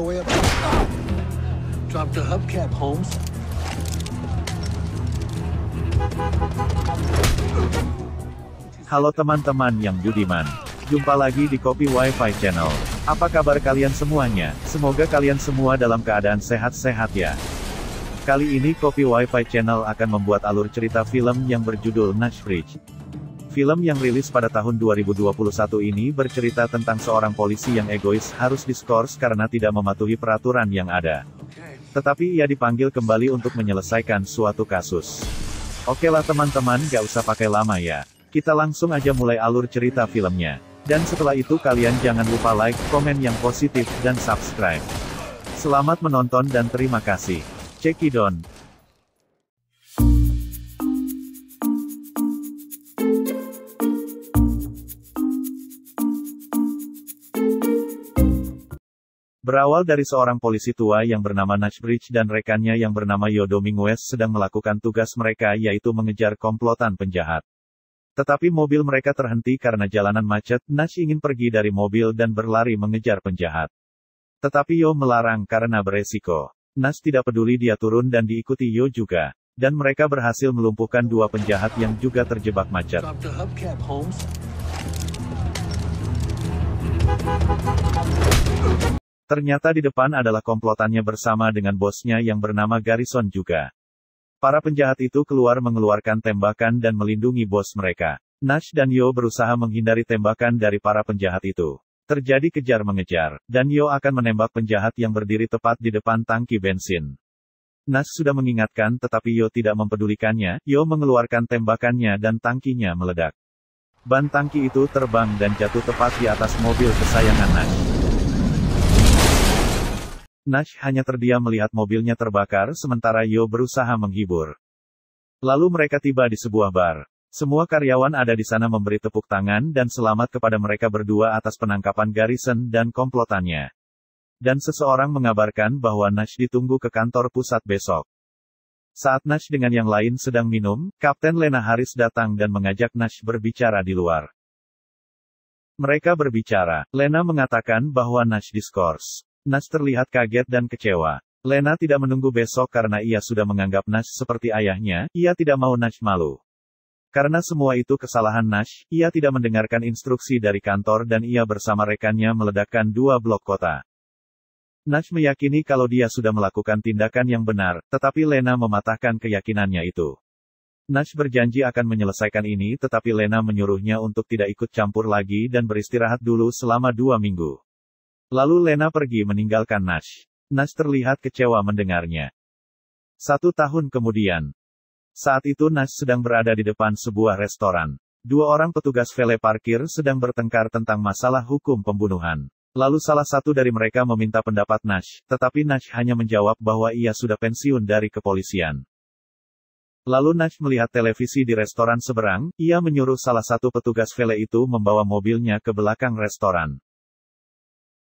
way up. Drop the hubcap, Holmes. Halo teman-teman yang judiman, Jumpa lagi di Kopi WiFi Channel. Apa kabar kalian semuanya? Semoga kalian semua dalam keadaan sehat-sehat ya. Kali ini Kopi WiFi Channel akan membuat alur cerita film yang berjudul Nash Bridge. Film yang rilis pada tahun 2021 ini bercerita tentang seorang polisi yang egois harus diskors karena tidak mematuhi peraturan yang ada. Tetapi ia dipanggil kembali untuk menyelesaikan suatu kasus. Oke lah teman-teman gak usah pakai lama ya. Kita langsung aja mulai alur cerita filmnya. Dan setelah itu kalian jangan lupa like, komen yang positif, dan subscribe. Selamat menonton dan terima kasih. Cekidon. Berawal dari seorang polisi tua yang bernama Bridge dan rekannya yang bernama Yodo Mingwes sedang melakukan tugas mereka yaitu mengejar komplotan penjahat. Tetapi mobil mereka terhenti karena jalanan macet, Nash ingin pergi dari mobil dan berlari mengejar penjahat. Tetapi Yo melarang karena beresiko. Nash tidak peduli dia turun dan diikuti Yo juga. Dan mereka berhasil melumpuhkan dua penjahat yang juga terjebak macet. Ternyata di depan adalah komplotannya bersama dengan bosnya yang bernama Garrison juga. Para penjahat itu keluar mengeluarkan tembakan dan melindungi bos mereka. Nash dan Yo berusaha menghindari tembakan dari para penjahat itu. Terjadi kejar-mengejar, dan Yo akan menembak penjahat yang berdiri tepat di depan tangki bensin. Nash sudah mengingatkan tetapi Yo tidak mempedulikannya, Yo mengeluarkan tembakannya dan tangkinya meledak. Ban tangki itu terbang dan jatuh tepat di atas mobil kesayangan Nash. Nash hanya terdiam melihat mobilnya terbakar sementara Yo berusaha menghibur. Lalu mereka tiba di sebuah bar. Semua karyawan ada di sana memberi tepuk tangan dan selamat kepada mereka berdua atas penangkapan Garrison dan komplotannya. Dan seseorang mengabarkan bahwa Nash ditunggu ke kantor pusat besok. Saat Nash dengan yang lain sedang minum, Kapten Lena Harris datang dan mengajak Nash berbicara di luar. Mereka berbicara. Lena mengatakan bahwa Nash diskors. Nas terlihat kaget dan kecewa. Lena tidak menunggu besok karena ia sudah menganggap Nash seperti ayahnya, ia tidak mau Nash malu. Karena semua itu kesalahan Nash, ia tidak mendengarkan instruksi dari kantor dan ia bersama rekannya meledakkan dua blok kota. Nash meyakini kalau dia sudah melakukan tindakan yang benar, tetapi Lena mematahkan keyakinannya itu. Nash berjanji akan menyelesaikan ini tetapi Lena menyuruhnya untuk tidak ikut campur lagi dan beristirahat dulu selama dua minggu. Lalu Lena pergi meninggalkan Nash. Nash terlihat kecewa mendengarnya. Satu tahun kemudian, saat itu Nash sedang berada di depan sebuah restoran. Dua orang petugas vele parkir sedang bertengkar tentang masalah hukum pembunuhan. Lalu salah satu dari mereka meminta pendapat Nash, tetapi Nash hanya menjawab bahwa ia sudah pensiun dari kepolisian. Lalu Nash melihat televisi di restoran seberang, ia menyuruh salah satu petugas vele itu membawa mobilnya ke belakang restoran.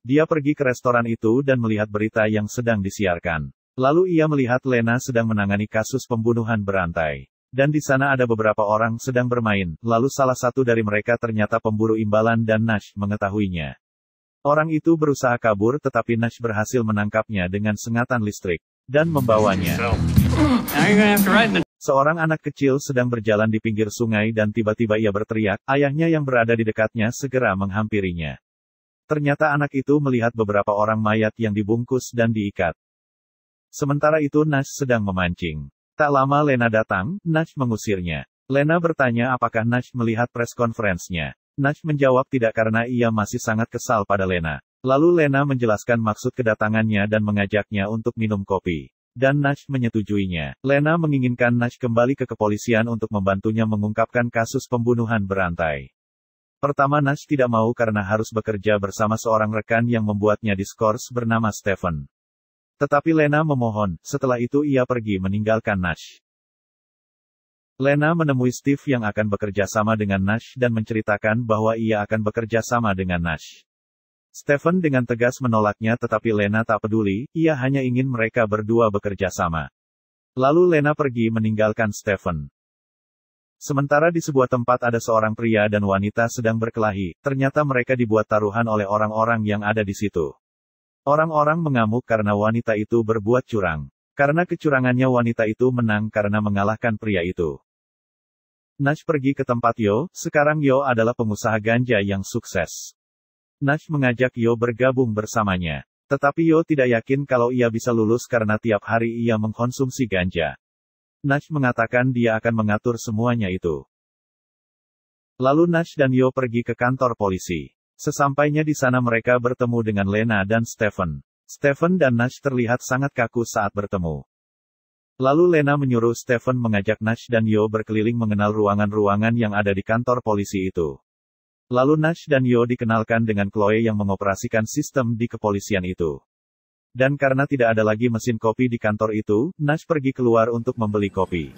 Dia pergi ke restoran itu dan melihat berita yang sedang disiarkan. Lalu ia melihat Lena sedang menangani kasus pembunuhan berantai. Dan di sana ada beberapa orang sedang bermain, lalu salah satu dari mereka ternyata pemburu imbalan dan Nash mengetahuinya. Orang itu berusaha kabur tetapi Nash berhasil menangkapnya dengan sengatan listrik, dan membawanya. Seorang anak kecil sedang berjalan di pinggir sungai dan tiba-tiba ia berteriak, ayahnya yang berada di dekatnya segera menghampirinya. Ternyata anak itu melihat beberapa orang mayat yang dibungkus dan diikat. Sementara itu Nash sedang memancing. Tak lama Lena datang, Nash mengusirnya. Lena bertanya apakah Nash melihat press conference-nya. Nash menjawab tidak karena ia masih sangat kesal pada Lena. Lalu Lena menjelaskan maksud kedatangannya dan mengajaknya untuk minum kopi. Dan Nash menyetujuinya. Lena menginginkan Nash kembali ke kepolisian untuk membantunya mengungkapkan kasus pembunuhan berantai. Pertama Nash tidak mau karena harus bekerja bersama seorang rekan yang membuatnya diskors bernama Stephen. Tetapi Lena memohon, setelah itu ia pergi meninggalkan Nash. Lena menemui Steve yang akan bekerja sama dengan Nash dan menceritakan bahwa ia akan bekerja sama dengan Nash. Stephen dengan tegas menolaknya tetapi Lena tak peduli, ia hanya ingin mereka berdua bekerja sama. Lalu Lena pergi meninggalkan Stephen. Sementara di sebuah tempat ada seorang pria dan wanita sedang berkelahi, ternyata mereka dibuat taruhan oleh orang-orang yang ada di situ. Orang-orang mengamuk karena wanita itu berbuat curang. Karena kecurangannya wanita itu menang karena mengalahkan pria itu. Nash pergi ke tempat Yo, sekarang Yo adalah pengusaha ganja yang sukses. Nash mengajak Yo bergabung bersamanya. Tetapi Yo tidak yakin kalau ia bisa lulus karena tiap hari ia mengkonsumsi ganja. Nash mengatakan dia akan mengatur semuanya itu. Lalu Nash dan Yo pergi ke kantor polisi. Sesampainya di sana mereka bertemu dengan Lena dan Stephen. Stephen dan Nash terlihat sangat kaku saat bertemu. Lalu Lena menyuruh Stephen mengajak Nash dan Yo berkeliling mengenal ruangan-ruangan yang ada di kantor polisi itu. Lalu Nash dan Yo dikenalkan dengan Chloe yang mengoperasikan sistem di kepolisian itu. Dan karena tidak ada lagi mesin kopi di kantor itu, Nash pergi keluar untuk membeli kopi.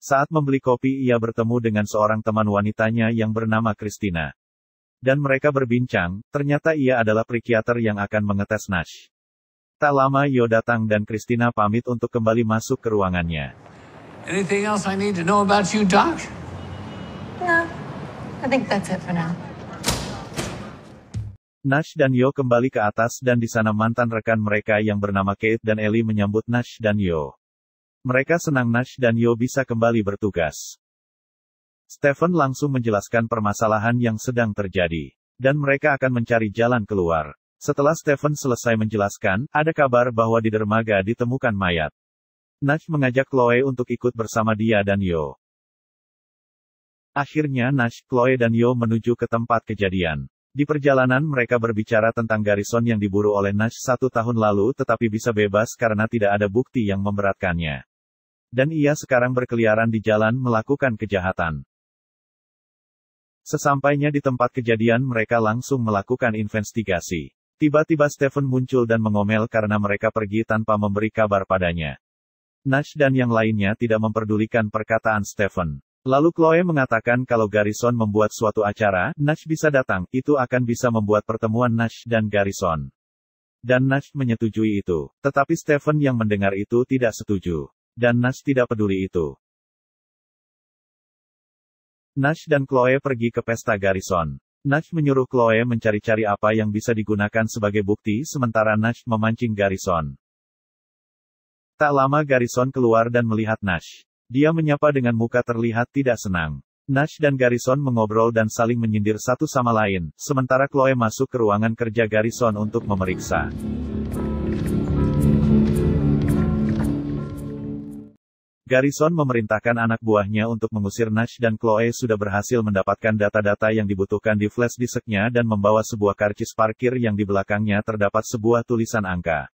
Saat membeli kopi, ia bertemu dengan seorang teman wanitanya yang bernama Christina. Dan mereka berbincang, ternyata ia adalah prikiater yang akan mengetes Nash. Tak lama Yo datang dan Christina pamit untuk kembali masuk ke ruangannya. Anything else I need to know about you, Doc? No. I think that's it for now. Nash dan Yo kembali ke atas dan di sana mantan rekan mereka yang bernama Kate dan Ellie menyambut Nash dan Yo. Mereka senang Nash dan Yo bisa kembali bertugas. Stephen langsung menjelaskan permasalahan yang sedang terjadi. Dan mereka akan mencari jalan keluar. Setelah Stephen selesai menjelaskan, ada kabar bahwa di dermaga ditemukan mayat. Nash mengajak Chloe untuk ikut bersama dia dan Yo. Akhirnya Nash, Chloe dan Yo menuju ke tempat kejadian. Di perjalanan mereka berbicara tentang garison yang diburu oleh Nash satu tahun lalu tetapi bisa bebas karena tidak ada bukti yang memberatkannya. Dan ia sekarang berkeliaran di jalan melakukan kejahatan. Sesampainya di tempat kejadian mereka langsung melakukan investigasi. Tiba-tiba Stephen muncul dan mengomel karena mereka pergi tanpa memberi kabar padanya. Nash dan yang lainnya tidak memperdulikan perkataan Stephen. Lalu Chloe mengatakan kalau Garrison membuat suatu acara, Nash bisa datang, itu akan bisa membuat pertemuan Nash dan Garrison. Dan Nash menyetujui itu. Tetapi Stephen yang mendengar itu tidak setuju. Dan Nash tidak peduli itu. Nash dan Chloe pergi ke pesta Garrison. Nash menyuruh Chloe mencari-cari apa yang bisa digunakan sebagai bukti sementara Nash memancing Garrison. Tak lama Garrison keluar dan melihat Nash. Dia menyapa dengan muka terlihat tidak senang. Nash dan Garrison mengobrol dan saling menyindir satu sama lain, sementara Chloe masuk ke ruangan kerja Garrison untuk memeriksa. Garrison memerintahkan anak buahnya untuk mengusir Nash dan Chloe sudah berhasil mendapatkan data-data yang dibutuhkan di flash disknya dan membawa sebuah karcis parkir yang di belakangnya terdapat sebuah tulisan angka.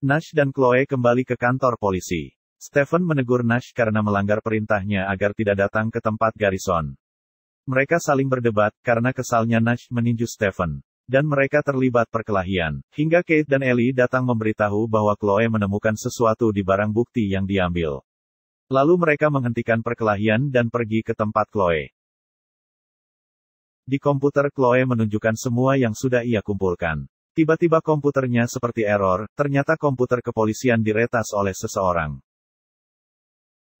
Nash dan Chloe kembali ke kantor polisi. Stephen menegur Nash karena melanggar perintahnya agar tidak datang ke tempat Garrison. Mereka saling berdebat karena kesalnya Nash meninju Stephen, dan mereka terlibat perkelahian. Hingga Kate dan Ellie datang memberitahu bahwa Chloe menemukan sesuatu di barang bukti yang diambil. Lalu mereka menghentikan perkelahian dan pergi ke tempat Chloe. Di komputer Chloe menunjukkan semua yang sudah ia kumpulkan. Tiba-tiba komputernya seperti error, ternyata komputer kepolisian diretas oleh seseorang.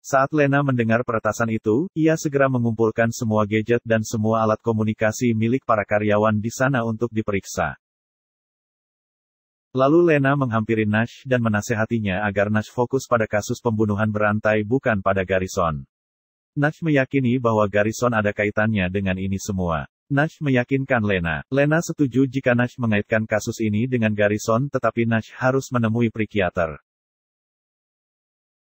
Saat Lena mendengar peretasan itu, ia segera mengumpulkan semua gadget dan semua alat komunikasi milik para karyawan di sana untuk diperiksa. Lalu Lena menghampiri Nash dan menasehatinya agar Nash fokus pada kasus pembunuhan berantai bukan pada Garrison. Nash meyakini bahwa Garrison ada kaitannya dengan ini semua. Nash meyakinkan Lena. Lena setuju jika Nash mengaitkan kasus ini dengan Garrison tetapi Nash harus menemui psikiater.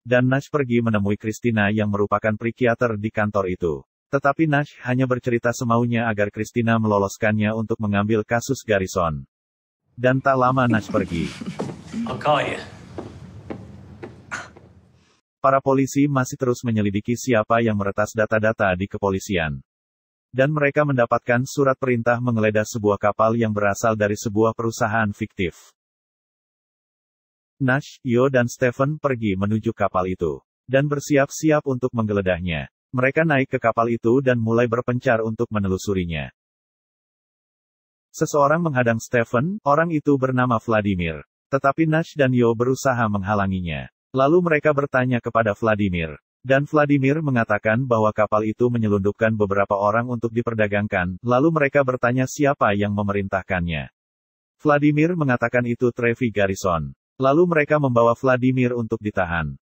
Dan Nash pergi menemui Christina yang merupakan psikiater di kantor itu. Tetapi Nash hanya bercerita semaunya agar Christina meloloskannya untuk mengambil kasus Garrison. Dan tak lama Nash pergi. Para polisi masih terus menyelidiki siapa yang meretas data-data di kepolisian dan mereka mendapatkan surat perintah menggeledah sebuah kapal yang berasal dari sebuah perusahaan fiktif. Nash, Yo dan Stephen pergi menuju kapal itu. Dan bersiap-siap untuk menggeledahnya. Mereka naik ke kapal itu dan mulai berpencar untuk menelusurinya. Seseorang menghadang Stephen, orang itu bernama Vladimir. Tetapi Nash dan Yo berusaha menghalanginya. Lalu mereka bertanya kepada Vladimir, dan Vladimir mengatakan bahwa kapal itu menyelundupkan beberapa orang untuk diperdagangkan, lalu mereka bertanya siapa yang memerintahkannya. Vladimir mengatakan itu Trevi Garrison. Lalu mereka membawa Vladimir untuk ditahan.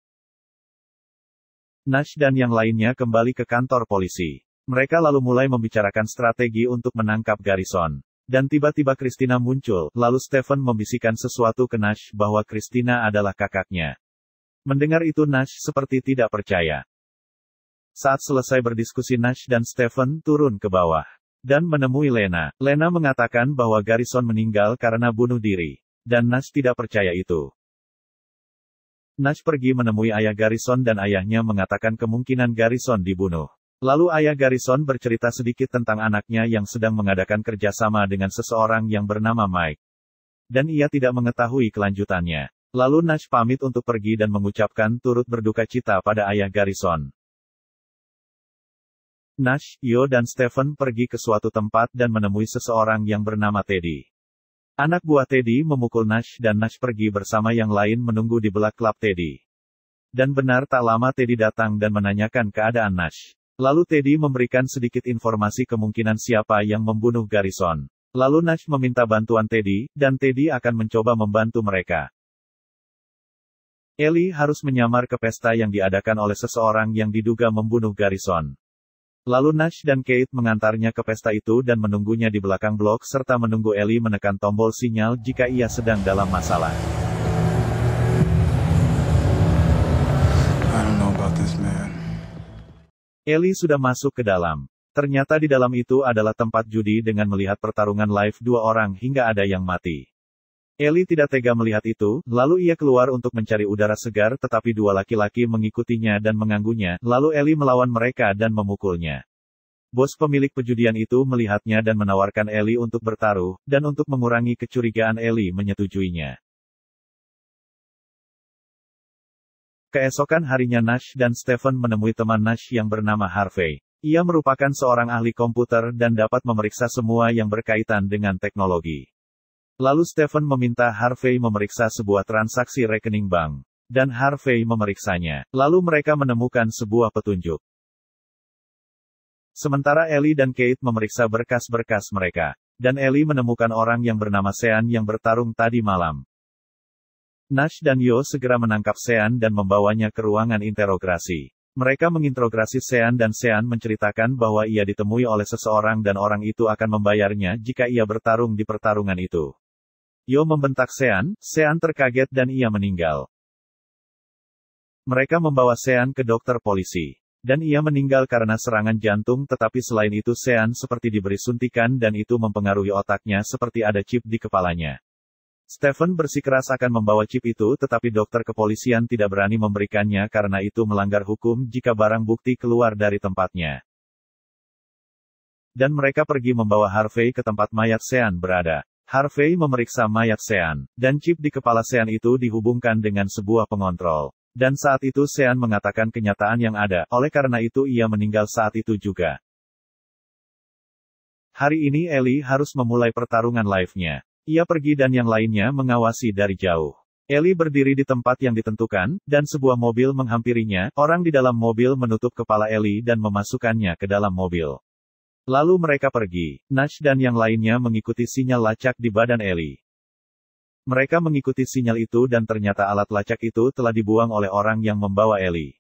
Nash dan yang lainnya kembali ke kantor polisi. Mereka lalu mulai membicarakan strategi untuk menangkap Garrison. Dan tiba-tiba Christina muncul, lalu Stephen membisikkan sesuatu ke Nash bahwa Christina adalah kakaknya. Mendengar itu Nash seperti tidak percaya. Saat selesai berdiskusi Nash dan Stephen turun ke bawah. Dan menemui Lena. Lena mengatakan bahwa Garrison meninggal karena bunuh diri. Dan Nash tidak percaya itu. Nash pergi menemui ayah Garrison dan ayahnya mengatakan kemungkinan Garrison dibunuh. Lalu ayah Garrison bercerita sedikit tentang anaknya yang sedang mengadakan kerjasama dengan seseorang yang bernama Mike. Dan ia tidak mengetahui kelanjutannya. Lalu Nash pamit untuk pergi dan mengucapkan turut berduka cita pada ayah Garrison. Nash, Yo dan Stephen pergi ke suatu tempat dan menemui seseorang yang bernama Teddy. Anak buah Teddy memukul Nash dan Nash pergi bersama yang lain menunggu di belak klub Teddy. Dan benar tak lama Teddy datang dan menanyakan keadaan Nash. Lalu Teddy memberikan sedikit informasi kemungkinan siapa yang membunuh Garrison. Lalu Nash meminta bantuan Teddy, dan Teddy akan mencoba membantu mereka. Eli harus menyamar ke pesta yang diadakan oleh seseorang yang diduga membunuh Garrison. Lalu Nash dan Kate mengantarnya ke pesta itu dan menunggunya di belakang blok serta menunggu Eli menekan tombol sinyal jika ia sedang dalam masalah. Eli sudah masuk ke dalam. Ternyata di dalam itu adalah tempat judi dengan melihat pertarungan live dua orang hingga ada yang mati. Eli tidak tega melihat itu, lalu ia keluar untuk mencari udara segar tetapi dua laki-laki mengikutinya dan mengganggunya, lalu Eli melawan mereka dan memukulnya. Bos pemilik pejudian itu melihatnya dan menawarkan Eli untuk bertaruh, dan untuk mengurangi kecurigaan Eli menyetujuinya. Keesokan harinya Nash dan Stephen menemui teman Nash yang bernama Harvey. Ia merupakan seorang ahli komputer dan dapat memeriksa semua yang berkaitan dengan teknologi. Lalu Stephen meminta Harvey memeriksa sebuah transaksi rekening bank, dan Harvey memeriksanya. Lalu mereka menemukan sebuah petunjuk. Sementara Ellie dan Kate memeriksa berkas-berkas mereka, dan Ellie menemukan orang yang bernama Sean yang bertarung tadi malam. Nash dan Yo segera menangkap Sean dan membawanya ke ruangan interograsi. Mereka menginterogasi Sean dan Sean menceritakan bahwa ia ditemui oleh seseorang dan orang itu akan membayarnya jika ia bertarung di pertarungan itu. Yo membentak Sean, Sean terkaget dan ia meninggal. Mereka membawa Sean ke dokter polisi. Dan ia meninggal karena serangan jantung tetapi selain itu Sean seperti diberi suntikan dan itu mempengaruhi otaknya seperti ada chip di kepalanya. Stephen bersikeras akan membawa chip itu tetapi dokter kepolisian tidak berani memberikannya karena itu melanggar hukum jika barang bukti keluar dari tempatnya. Dan mereka pergi membawa Harvey ke tempat mayat Sean berada. Harvey memeriksa mayat Sean, dan chip di kepala Sean itu dihubungkan dengan sebuah pengontrol. Dan saat itu Sean mengatakan kenyataan yang ada, oleh karena itu ia meninggal saat itu juga. Hari ini Ellie harus memulai pertarungan live-nya. Ia pergi dan yang lainnya mengawasi dari jauh. Ellie berdiri di tempat yang ditentukan, dan sebuah mobil menghampirinya. Orang di dalam mobil menutup kepala Ellie dan memasukkannya ke dalam mobil. Lalu mereka pergi. Nash dan yang lainnya mengikuti sinyal lacak di badan Eli. Mereka mengikuti sinyal itu dan ternyata alat lacak itu telah dibuang oleh orang yang membawa Eli.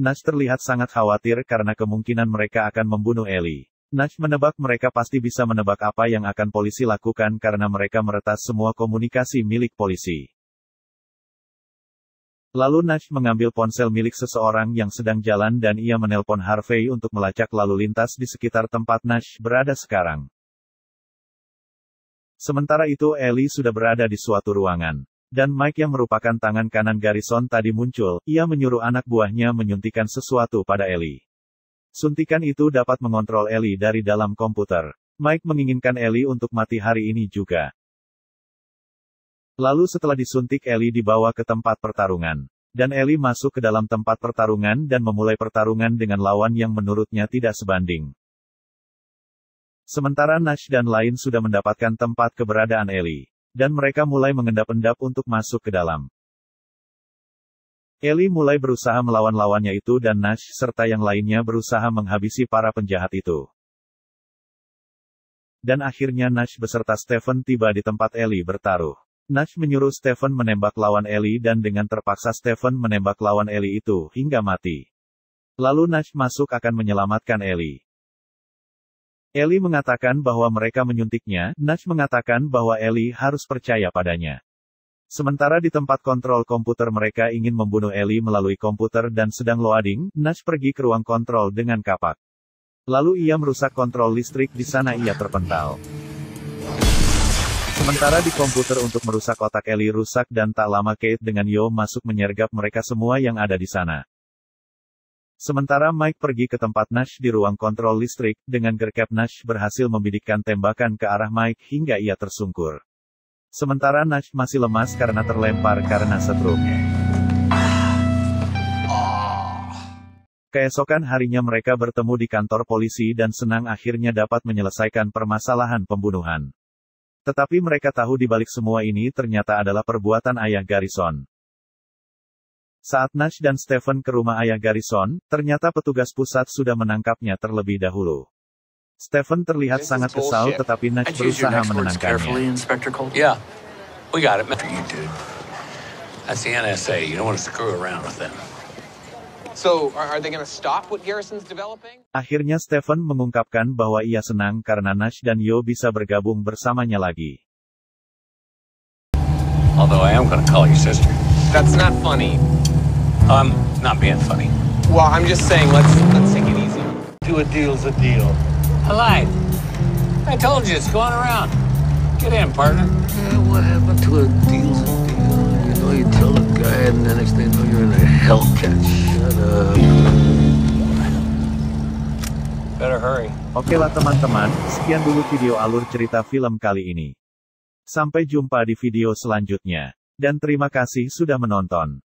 Nash terlihat sangat khawatir karena kemungkinan mereka akan membunuh Eli. Nash menebak mereka pasti bisa menebak apa yang akan polisi lakukan karena mereka meretas semua komunikasi milik polisi. Lalu Nash mengambil ponsel milik seseorang yang sedang jalan dan ia menelpon Harvey untuk melacak lalu lintas di sekitar tempat Nash berada sekarang. Sementara itu Ellie sudah berada di suatu ruangan. Dan Mike yang merupakan tangan kanan Garrison tadi muncul, ia menyuruh anak buahnya menyuntikan sesuatu pada Ellie. Suntikan itu dapat mengontrol Ellie dari dalam komputer. Mike menginginkan Ellie untuk mati hari ini juga. Lalu setelah disuntik Eli dibawa ke tempat pertarungan. Dan Eli masuk ke dalam tempat pertarungan dan memulai pertarungan dengan lawan yang menurutnya tidak sebanding. Sementara Nash dan lain sudah mendapatkan tempat keberadaan Eli, Dan mereka mulai mengendap-endap untuk masuk ke dalam. Eli mulai berusaha melawan lawannya itu dan Nash serta yang lainnya berusaha menghabisi para penjahat itu. Dan akhirnya Nash beserta Stephen tiba di tempat Eli bertaruh. Nash menyuruh Stephen menembak lawan Ellie dan dengan terpaksa Stephen menembak lawan Ellie itu hingga mati. Lalu Nash masuk akan menyelamatkan Ellie. Ellie mengatakan bahwa mereka menyuntiknya, Nash mengatakan bahwa Ellie harus percaya padanya. Sementara di tempat kontrol komputer mereka ingin membunuh Ellie melalui komputer dan sedang loading, Nash pergi ke ruang kontrol dengan kapak. Lalu ia merusak kontrol listrik di sana ia terpental. Sementara di komputer untuk merusak otak Eli rusak dan tak lama Kate dengan Yo masuk menyergap mereka semua yang ada di sana. Sementara Mike pergi ke tempat Nash di ruang kontrol listrik, dengan gerkep Nash berhasil membidikkan tembakan ke arah Mike hingga ia tersungkur. Sementara Nash masih lemas karena terlempar karena setrumnya. Keesokan harinya mereka bertemu di kantor polisi dan senang akhirnya dapat menyelesaikan permasalahan pembunuhan. Tetapi mereka tahu di balik semua ini ternyata adalah perbuatan ayah Garrison. Saat Nash dan Stephen ke rumah ayah Garrison, ternyata petugas pusat sudah menangkapnya terlebih dahulu. Stephen terlihat sangat kesal tetapi Nash berusaha menenangkannya. Yeah, we got it, You did. That's You don't want to screw around with them. So, are they going to stop what Garrison's developing? Akhirnya Stephen mengungkapkan bahwa ia senang karena Nash dan Yo bisa bergabung bersamanya lagi. Although I am going to call your sister. That's not funny. I'm not being funny. Well, I'm just saying let's let's take it easy. Do a deal's a deal. I lied. I told you it's going around. Get in, partner. Yeah, what happened to a deal's a deal? ride, and the next thing you know, you're in a Hellcat. Shut up. Better hurry. Oke lah teman-teman, sekian dulu video alur cerita film kali ini. Sampai jumpa di video selanjutnya. Dan terima kasih sudah menonton.